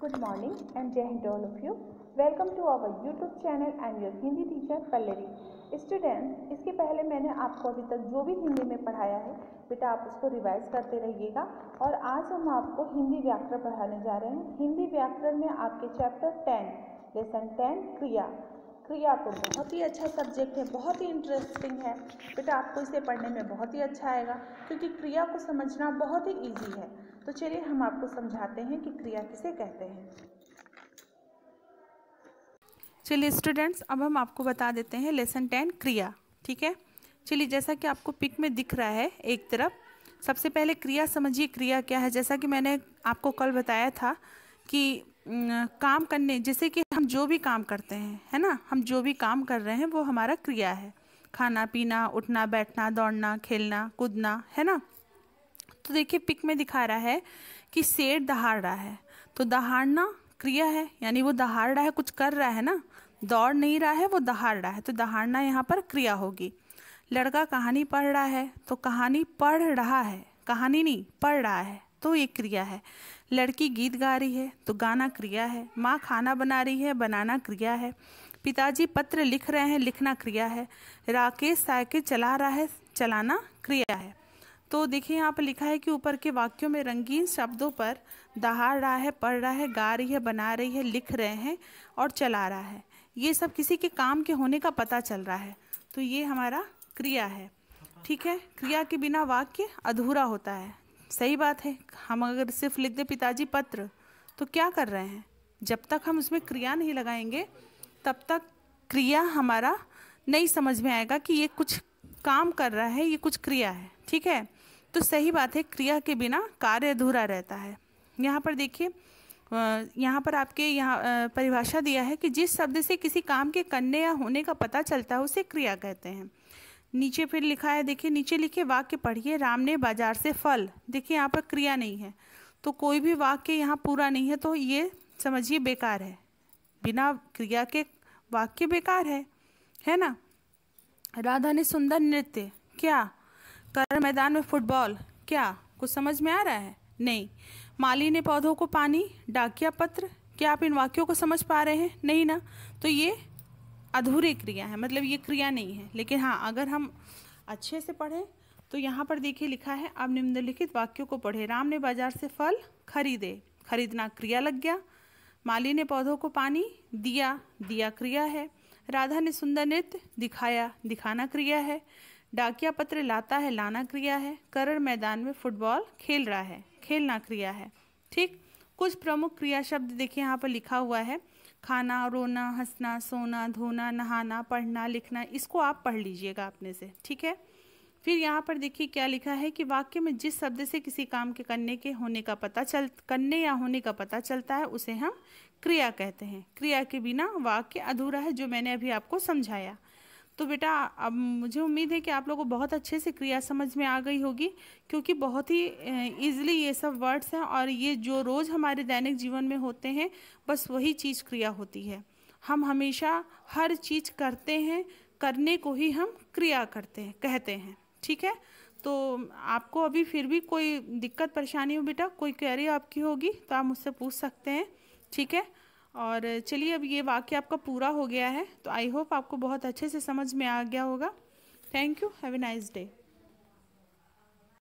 good morning and Jai Hind all of you welcome to our YouTube channel and your Hindi teacher पल्लरी student इसके पहले मैंने आपको अभी तक जो भी हिंदी में पढ़ाया है बेटा आप उसको रिवाइज करते रहिएगा और आज हम आपको हिंदी व्याकरण पढ़ाने जा रहे हैं हिंदी व्याकरण में आपके चैप्टर टेन लेसन टेन क्रिया क्रिया को तो बहुत ही अच्छा सब्जेक्ट है बहुत ही इंटरेस्टिंग है बेटा आपको इसे पढ़ने में बहुत ही अच्छा आएगा क्योंकि क्रिया को समझना बहुत ही ईजी है तो चलिए हम आपको समझाते हैं कि क्रिया किसे कहते हैं चलिए स्टूडेंट्स अब हम आपको बता देते हैं लेसन टेन क्रिया ठीक है चलिए जैसा कि आपको पिक में दिख रहा है एक तरफ सबसे पहले क्रिया समझिए क्रिया क्या है जैसा कि मैंने आपको कल बताया था कि काम करने जैसे कि हम जो भी काम करते हैं है ना हम जो भी काम कर रहे हैं वो हमारा क्रिया है खाना पीना उठना बैठना दौड़ना खेलना कूदना है ना तो देखिए पिक में दिखा रहा है कि शेर दहाड़ रहा है तो दहाड़ना क्रिया है यानी वो दहाड़ रहा है कुछ कर रहा है ना दौड़ नहीं रहा है वो दहाड़ रहा है तो दहाड़ना यहाँ पर क्रिया होगी लड़का कहानी पढ़ रहा है तो कहानी पढ़ रहा है कहानी नहीं पढ़ रहा है तो ये क्रिया है लड़की गीत गा रही है तो गाना क्रिया है माँ खाना बना रही है बनाना क्रिया है पिताजी पत्र लिख रहे हैं लिखना क्रिया है राकेश साइकिल चला रहा है चलाना क्रिया है तो देखिए यहाँ पर लिखा है कि ऊपर के वाक्यों में रंगीन शब्दों पर दहाड़ रहा है पढ़ रहा है गा रही है बना रही है लिख रहे हैं और चला रहा है ये सब किसी के काम के होने का पता चल रहा है तो ये हमारा क्रिया है ठीक है क्रिया के बिना वाक्य अधूरा होता है सही बात है हम अगर सिर्फ लिख दें पिताजी पत्र तो क्या कर रहे हैं जब तक हम उसमें क्रिया नहीं लगाएंगे तब तक क्रिया हमारा नहीं समझ में आएगा कि ये कुछ काम कर रहा है ये कुछ क्रिया है ठीक है तो सही बात है क्रिया के बिना कार्य अधूरा रहता है यहाँ पर देखिए यहाँ पर आपके यहाँ परिभाषा दिया है कि जिस शब्द से किसी काम के करने या होने का पता चलता है उसे क्रिया कहते हैं नीचे फिर लिखा है देखिए नीचे लिखे वाक्य पढ़िए राम ने बाजार से फल देखिए यहाँ पर क्रिया नहीं है तो कोई भी वाक्य यहाँ पूरा नहीं है तो ये समझिए बेकार है बिना क्रिया के वाक्य बेकार है है ना राधा ने सुंदर नृत्य क्या कर मैदान में फुटबॉल क्या कुछ समझ में आ रहा है नहीं माली ने पौधों को पानी डाकिया पत्र क्या आप इन वाक्यों को समझ पा रहे हैं नहीं ना तो ये अधूरे क्रिया है मतलब ये क्रिया नहीं है लेकिन हाँ अगर हम अच्छे से पढ़ें तो यहाँ पर देखिए लिखा है अब निम्नलिखित वाक्यों को पढ़े राम ने बाजार से फल खरीदे खरीदना क्रिया लग गया माली ने पौधों को पानी दिया दिया क्रिया है राधा ने सुंदर नृत्य दिखाया दिखाना क्रिया है डाकिया पत्र लाता है लाना क्रिया है करण मैदान में फुटबॉल खेल रहा है खेलना क्रिया है ठीक कुछ प्रमुख क्रिया शब्द देखिए यहाँ पर लिखा हुआ है खाना रोना हंसना सोना धोना नहाना पढ़ना लिखना इसको आप पढ़ लीजिएगा अपने से ठीक है फिर यहाँ पर देखिए क्या लिखा है कि वाक्य में जिस शब्द से किसी काम के करने के होने का पता चल करने या होने का पता चलता है उसे हम क्रिया कहते हैं क्रिया के बिना वाक्य अधूरा है जो मैंने अभी आपको समझाया तो बेटा अब मुझे उम्मीद है कि आप लोगों को बहुत अच्छे से क्रिया समझ में आ गई होगी क्योंकि बहुत ही ईजिली ये सब वर्ड्स हैं और ये जो रोज़ हमारे दैनिक जीवन में होते हैं बस वही चीज़ क्रिया होती है हम हमेशा हर चीज़ करते हैं करने को ही हम क्रिया करते हैं कहते हैं ठीक है तो आपको अभी फिर भी कोई दिक्कत परेशानी हो बेटा कोई क्वेरी आपकी होगी तो आप मुझसे पूछ सकते हैं ठीक है और चलिए अब ये वाक्य आपका पूरा हो गया है तो आई होप आपको बहुत अच्छे से समझ में आ गया होगा thank you have a nice day